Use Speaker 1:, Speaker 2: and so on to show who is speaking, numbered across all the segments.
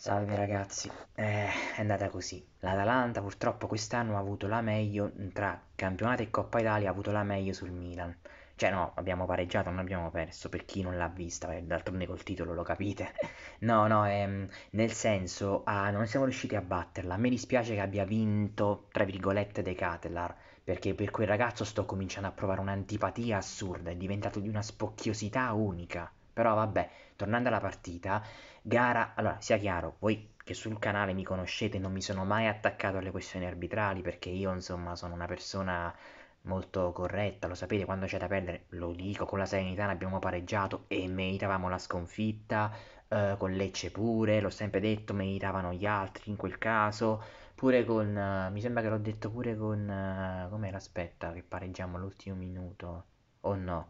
Speaker 1: Salve ragazzi, eh, è andata così. L'Atalanta purtroppo quest'anno ha avuto la meglio tra campionato e Coppa Italia, ha avuto la meglio sul Milan. Cioè no, abbiamo pareggiato, non abbiamo perso, per chi non l'ha vista, d'altronde col titolo lo capite. No, no, ehm, nel senso, ah, non siamo riusciti a batterla. A me dispiace che abbia vinto, tra virgolette, De Catellar, perché per quel ragazzo sto cominciando a provare un'antipatia assurda, è diventato di una spocchiosità unica. Però vabbè, tornando alla partita, gara, allora sia chiaro, voi che sul canale mi conoscete non mi sono mai attaccato alle questioni arbitrali perché io insomma sono una persona molto corretta, lo sapete, quando c'è da perdere, lo dico, con la Serenità abbiamo pareggiato e meritavamo la sconfitta, eh, con Lecce pure, l'ho sempre detto, meritavano gli altri in quel caso, pure con, eh, mi sembra che l'ho detto pure con, eh, com'era, aspetta, che pareggiamo all'ultimo minuto, o oh no?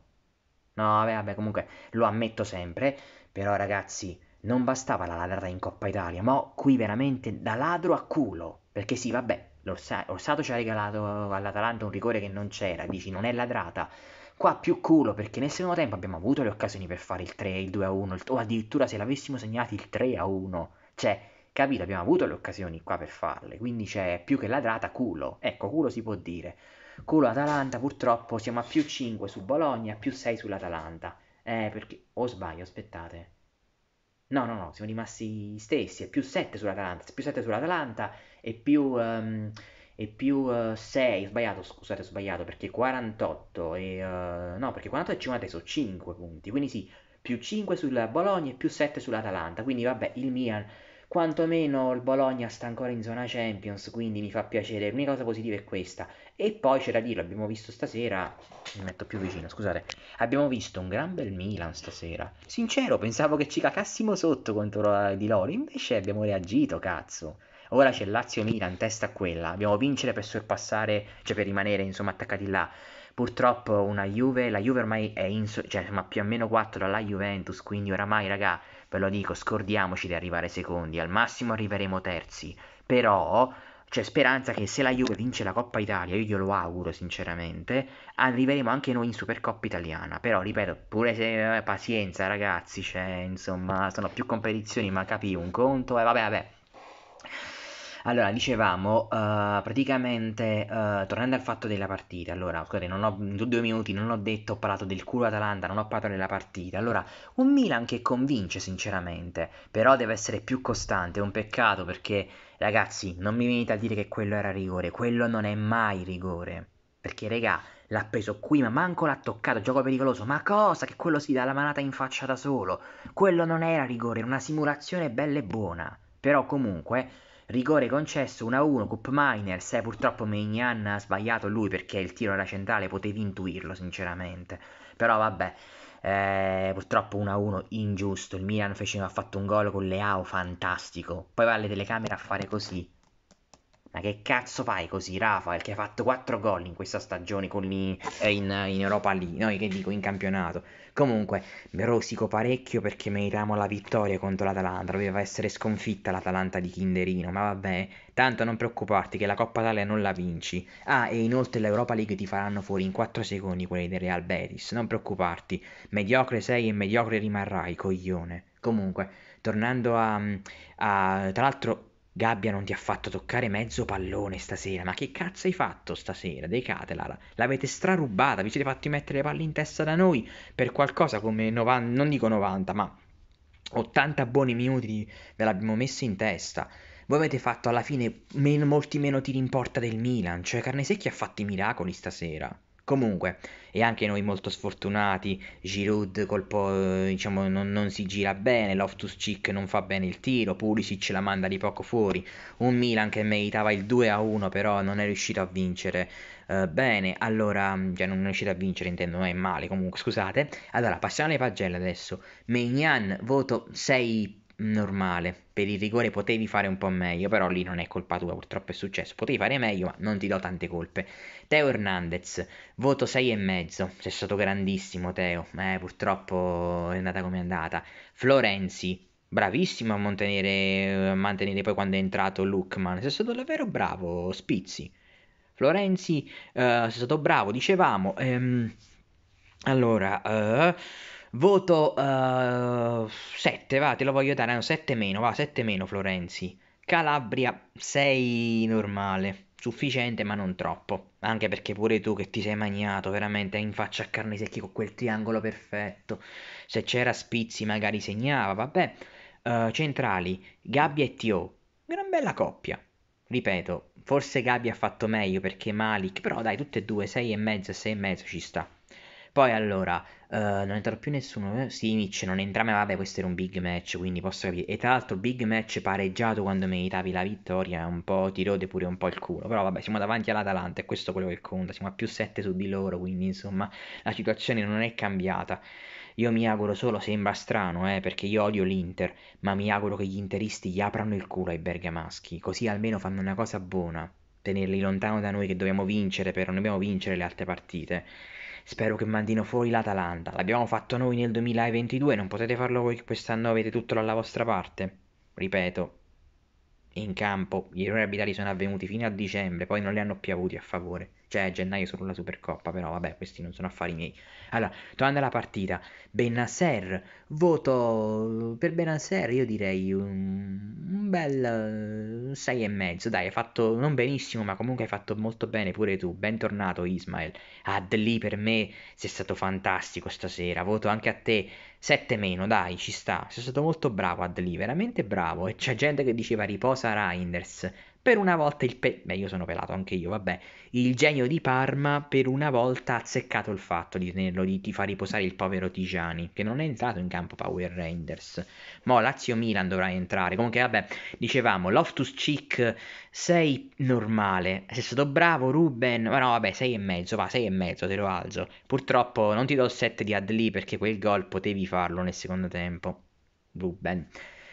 Speaker 1: No, vabbè, vabbè, comunque lo ammetto sempre. Però, ragazzi, non bastava la ladrata in Coppa Italia, ma qui veramente da ladro a culo. Perché sì, vabbè, l'Orsato ci ha regalato all'Atalanta un rigore che non c'era, dici non è ladrata. Qua più culo, perché nel secondo tempo abbiamo avuto le occasioni per fare il 3, il 2 1, o addirittura se l'avessimo segnato il 3 1. Cioè, capito, abbiamo avuto le occasioni qua per farle, quindi c'è più che la ladrata culo, ecco culo si può dire. Culo Atalanta purtroppo siamo a più 5 su Bologna, più 6 sull'Atalanta. Eh, perché... O oh, sbaglio, aspettate. No, no, no, siamo rimasti stessi, è più 7 sull'Atalanta, più 7 sull'Atalanta e più... Um, e più uh, eh, 6, sbagliato, scusate, sbagliato, perché 48 e... Uh, no, perché 48 e 50 sono 5 punti, quindi sì, più 5 sulla Bologna e più 7 sull'Atalanta, quindi vabbè, il Milan quantomeno il Bologna sta ancora in zona Champions, quindi mi fa piacere. L'unica cosa positiva è questa. E poi c'è da dirlo, abbiamo visto stasera, mi metto più vicino, scusate, abbiamo visto un gran bel Milan stasera. Sincero, pensavo che ci cacassimo sotto contro la, di loro, invece abbiamo reagito, cazzo. Ora c'è Lazio Milan, testa a quella. Dobbiamo vincere per sorpassare, cioè per rimanere insomma attaccati là. Purtroppo una Juve, la Juve ormai è in, cioè, ma più o meno 4 dalla Juventus, quindi oramai raga Ve lo dico, scordiamoci di arrivare secondi, al massimo arriveremo terzi, però c'è speranza che se la Juve vince la Coppa Italia, io glielo auguro sinceramente, arriveremo anche noi in Supercoppa Italiana. Però ripeto, pure se eh, pazienza ragazzi, cioè, insomma, sono più competizioni, ma capi un conto e eh, vabbè, vabbè. Allora, dicevamo, eh, praticamente, eh, tornando al fatto della partita, allora, scusate, non ho, in due minuti non ho detto, ho parlato del culo Atalanta, non ho parlato della partita, allora, un Milan che convince sinceramente, però deve essere più costante, è un peccato perché, ragazzi, non mi venite a dire che quello era rigore, quello non è mai rigore, perché, regà, l'ha preso qui, ma manco l'ha toccato, gioco pericoloso, ma cosa che quello si dà la manata in faccia da solo, quello non era rigore, era una simulazione bella e buona, però comunque rigore concesso 1-1, Cup Miner, eh, purtroppo Mignan ha sbagliato lui perché il tiro era centrale potevi intuirlo sinceramente, però vabbè, eh, purtroppo 1-1 ingiusto, il Milan fece, ha fatto un gol con Leao fantastico, poi va alle telecamere a fare così, ma che cazzo fai così, Rafael, che ha fatto 4 gol in questa stagione con eh, in, in Europa League, no, che dico, in campionato. Comunque, mi rosico parecchio perché meritiamo la vittoria contro l'Atalanta. Doveva essere sconfitta l'Atalanta di Kinderino, ma vabbè. Tanto non preoccuparti che la Coppa Italia non la vinci. Ah, e inoltre l'Europa League ti faranno fuori in 4 secondi quelli del Real Betis. Non preoccuparti. Mediocre sei e mediocre rimarrai, coglione. Comunque, tornando a... a tra l'altro, Gabbia non ti ha fatto toccare mezzo pallone stasera. Ma che cazzo hai fatto stasera? Decatela. L'avete strarubata. Vi siete fatti mettere le palle in testa da noi per qualcosa come 90, non dico 90, ma 80 buoni minuti ve l'abbiamo messo in testa. Voi avete fatto alla fine meno, molti meno tiri in porta del Milan. Cioè, Carnesecchi ha fatto i miracoli stasera. Comunque, e anche noi molto sfortunati, Giroud colpo, eh, diciamo, non, non, si gira bene, Loftus Cheek non fa bene il tiro, Pulisic la manda di poco fuori, un Milan che meritava il 2-1 però non è riuscito a vincere eh, bene, allora, cioè non è riuscito a vincere intendo, non è male comunque, scusate. Allora, passiamo alle pagelle adesso, Meignan voto 6 normale. Per il rigore potevi fare un po' meglio, però lì non è colpa tua, purtroppo è successo. Potevi fare meglio, ma non ti do tante colpe. Teo Hernandez, voto 6,5. Sei stato grandissimo, Teo. Eh, purtroppo è andata come è andata. Florenzi, bravissimo a mantenere, a mantenere poi quando è entrato Lookman. Sei stato davvero bravo, Spizzi. Florenzi, uh, sei stato bravo, dicevamo. Ehm, allora... Uh, Voto uh, eh, 7, va, te lo voglio dare, no, 7 meno, va, 7 meno Florenzi. Calabria 6 normale, sufficiente ma non troppo. Anche perché pure tu che ti sei magnato veramente in faccia a carne secchi con quel triangolo perfetto. Se c'era Spizzi magari segnava, vabbè. Uh, centrali, Gabbia e Tio, gran bella coppia. Ripeto, forse Gabbia ha fatto meglio perché Malik, però dai, tutte e due, 6 e mezzo e 6 e mezzo ci sta. Poi allora, eh, non entra più nessuno. Eh, Simic non entra mai. Vabbè, questo era un big match, quindi posso capire. E tra l'altro, big match pareggiato quando meritavi la vittoria. Un po' ti rode pure un po' il culo. Però vabbè, siamo davanti all'Atalanta e questo è quello che conta. Siamo a più 7 su di loro, quindi insomma, la situazione non è cambiata. Io mi auguro solo, sembra strano, eh, perché io odio l'Inter, ma mi auguro che gli interisti gli aprano il culo ai bergamaschi, così almeno fanno una cosa buona, tenerli lontano da noi che dobbiamo vincere, però non dobbiamo vincere le altre partite. Spero che mandino fuori l'Atalanta. L'abbiamo fatto noi nel 2022, non potete farlo voi che quest'anno avete tutto dalla vostra parte. Ripeto, in campo gli errori abitali sono avvenuti fino a dicembre, poi non li hanno più avuti a favore. Cioè, gennaio solo la Supercoppa, però vabbè, questi non sono affari miei. Allora, tornando alla partita, Benasser, voto per Benasser, io direi un, un bel 6,5. Dai, hai fatto non benissimo, ma comunque hai fatto molto bene pure tu. Bentornato Ismael. ad lì per me sei stato fantastico stasera. Voto anche a te 7 meno, dai, ci sta. Sei stato molto bravo Adli, veramente bravo. E c'è gente che diceva riposa Reinders. Per una volta il pe... Beh, io sono pelato anche io, vabbè. Il genio di Parma per una volta ha azzeccato il fatto di tenerlo di, di far riposare il povero Tigiani, che non è entrato in campo Power Rangers. Mo Lazio Milan dovrà entrare. Comunque, vabbè, dicevamo, Loftus Cheek sei normale. Sei stato bravo, Ruben. Ma no, vabbè, sei e mezzo, va, sei e mezzo, te lo alzo. Purtroppo non ti do il set di Adli perché quel gol potevi farlo nel secondo tempo. Ruben.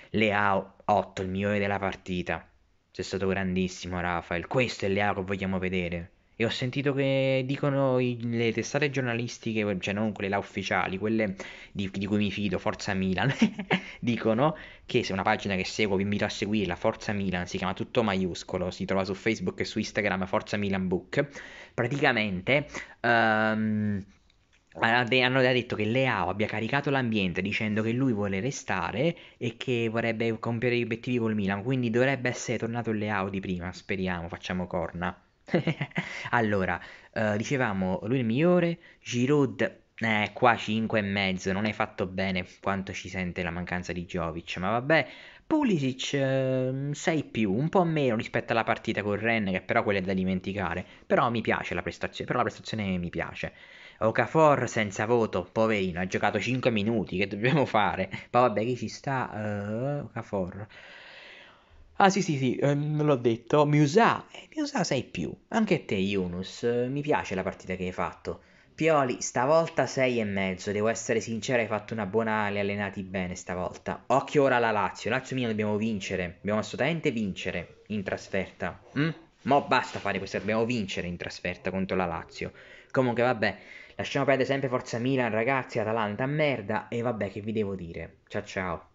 Speaker 1: Leao 8, il migliore della partita. Sei stato grandissimo, Rafael. Questo è l'area che vogliamo vedere. E ho sentito che dicono i, le testate giornalistiche, cioè non quelle là ufficiali, quelle di, di cui mi fido, Forza Milan, dicono che se una pagina che seguo vi invito a seguirla, Forza Milan, si chiama tutto maiuscolo, si trova su Facebook e su Instagram, Forza Milan Book, praticamente... Um, hanno detto che Leao abbia caricato l'ambiente dicendo che lui vuole restare e che vorrebbe compiere gli obiettivi col Milan, quindi dovrebbe essere tornato Leao di prima, speriamo, facciamo corna. allora, eh, dicevamo, lui è il migliore, Giroud eh, qua 5 e mezzo, non hai fatto bene quanto ci sente la mancanza di Jovic, ma vabbè, Pulisic eh, 6 più, un po' meno rispetto alla partita con Ren, che però quella è da dimenticare, però mi piace la prestazione, però la prestazione mi piace. Okafor senza voto, poverino, ha giocato 5 minuti, che dobbiamo fare? Ma vabbè, chi ci sta? Uh, Okafor. Ah sì sì sì, ehm, l'ho detto, Musà, eh, Musà sei più, anche te Yunus, eh, mi piace la partita che hai fatto. Pioli, stavolta sei e mezzo, devo essere sincero, hai fatto una buona, li allenati bene stavolta. Occhio ora alla Lazio, Lazio Milan dobbiamo vincere, dobbiamo assolutamente vincere in trasferta. Mm? Mo basta fare questo, dobbiamo vincere in trasferta contro la Lazio. Comunque vabbè, Lasciamo perdere sempre Forza Milan, ragazzi, Atalanta merda e vabbè che vi devo dire. Ciao ciao.